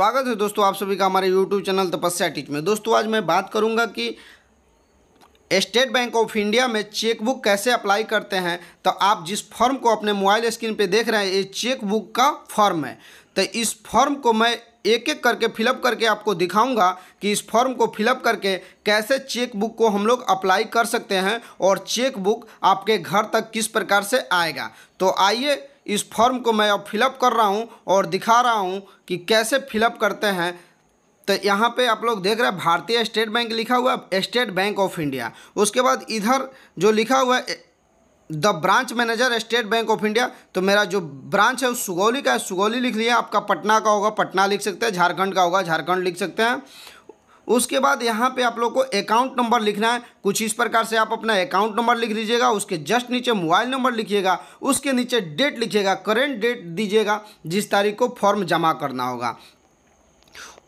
स्वागत है दोस्तों आप सभी का हमारे यूट्यूब चैनल तपस्या टीच में दोस्तों आज मैं बात करूंगा कि स्टेट बैंक ऑफ इंडिया में चेकबुक कैसे अप्लाई करते हैं तो आप जिस फॉर्म को अपने मोबाइल स्क्रीन पे देख रहे हैं ये चेकबुक का फॉर्म है तो इस फॉर्म को मैं एक एक करके फिलअप करके आपको दिखाऊंगा कि इस फॉर्म को फिलअप करके कैसे चेकबुक को हम लोग अप्लाई कर सकते हैं और चेकबुक आपके घर तक किस प्रकार से आएगा तो आइए इस फॉर्म को मैं अब फिलअप कर रहा हूँ और दिखा रहा हूँ कि कैसे फिलअप करते हैं तो यहाँ पे आप लोग देख रहे हैं भारतीय स्टेट बैंक लिखा हुआ है स्टेट बैंक ऑफ इंडिया उसके बाद इधर जो लिखा हुआ है the branch manager State Bank of India तो मेरा जो ब्रांच है वो सुगौली का है सुगौली लिख लिया आपका पटना का होगा पटना लिख सकते हैं झारखंड का होगा झारखंड लिख सकते हैं उसके बाद यहाँ पे आप लोग को अकाउंट नंबर लिखना है कुछ इस प्रकार से आप अपना अकाउंट नंबर लिख दीजिएगा उसके जस्ट नीचे मोबाइल नंबर लिखिएगा उसके नीचे डेट लिखिएगा करेंट डेट दीजिएगा जिस तारीख को फॉर्म जमा करना होगा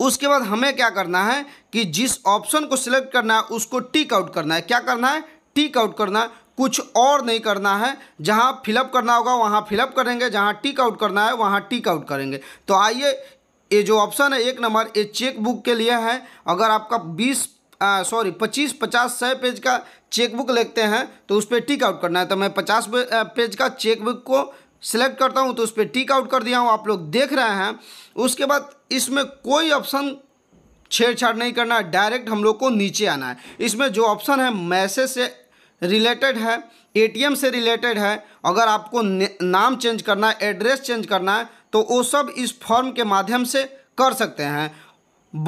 उसके बाद हमें क्या करना है कि जिस ऑप्शन को सिलेक्ट करना है उसको टिक आउट करना है क्या करना है टिक आउट करना है कुछ और नहीं करना है जहाँ फिलअप करना होगा वहाँ फिलअप करेंगे जहाँ टिक आउट करना है वहाँ टिक आउट करेंगे तो आइए ये जो ऑप्शन है एक नंबर ये चेकबुक के लिए है अगर आपका बीस सॉरी पच्चीस पचास सौ पेज का चेकबुक लेते हैं तो उस पर टिक आउट करना है तो मैं पचास पेज का चेकबुक को सिलेक्ट करता हूँ तो उस पर टिक आउट कर दिया हूँ आप लोग देख रहे हैं उसके बाद इसमें कोई ऑप्शन छेड़छाड़ नहीं करना है डायरेक्ट हम लोग को नीचे आना है इसमें जो ऑप्शन है मैसेज से रिलेटेड है एटीएम से रिलेटेड है अगर आपको नाम चेंज करना है एड्रेस चेंज करना है तो वो सब इस फॉर्म के माध्यम से कर सकते हैं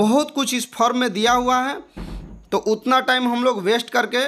बहुत कुछ इस फॉर्म में दिया हुआ है तो उतना टाइम हम लोग वेस्ट करके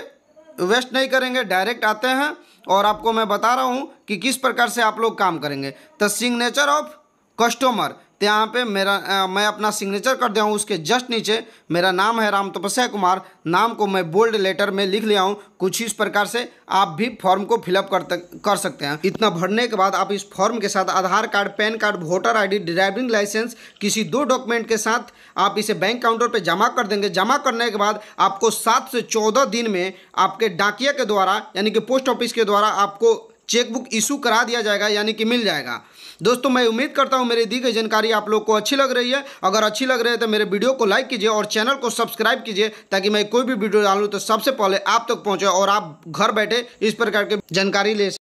वेस्ट नहीं करेंगे डायरेक्ट आते हैं और आपको मैं बता रहा हूँ कि किस प्रकार से आप लोग काम करेंगे द सिग्नेचर ऑफ कस्टमर तो यहाँ पे मेरा आ, मैं अपना सिग्नेचर कर दिया हूँ उसके जस्ट नीचे मेरा नाम है राम तपस्या कुमार नाम को मैं बोल्ड लेटर में लिख लिया हूँ कुछ इस प्रकार से आप भी फॉर्म को फिलअप कर कर सकते हैं इतना भरने के बाद आप इस फॉर्म के साथ Aadhaar card PAN card voter ID driving licence किसी दो डॉक्यूमेंट के साथ आप इसे बैंक काउंटर पर जमा कर देंगे जमा करने के बाद आपको सात से चौदह दिन में आपके डाकिया के द्वारा यानी कि पोस्ट ऑफिस के द्वारा आपको चेकबुक इशू करा दिया जाएगा यानी कि मिल जाएगा दोस्तों मैं उम्मीद करता हूँ मेरी दी गई जानकारी आप लोग को अच्छी लग रही है अगर अच्छी लग रही है तो मेरे वीडियो को लाइक कीजिए और चैनल को सब्सक्राइब कीजिए ताकि मैं कोई भी वीडियो डालूँ तो सबसे पहले आप तक पहुँचे और आप घर बैठे इस प्रकार की जानकारी ले